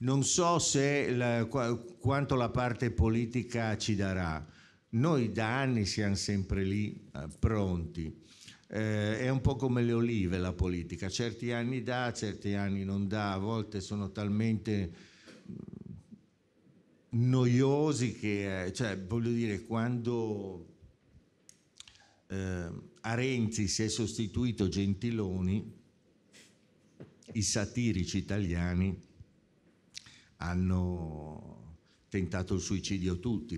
non so se la, quanto la parte politica ci darà. Noi da anni siamo sempre lì eh, pronti. Eh, è un po' come le olive la politica, certi anni dà, certi anni non dà, a volte sono talmente mm, noiosi che, eh, cioè, voglio dire, quando eh, a Renzi si è sostituito Gentiloni, i satirici italiani hanno tentato il suicidio tutti.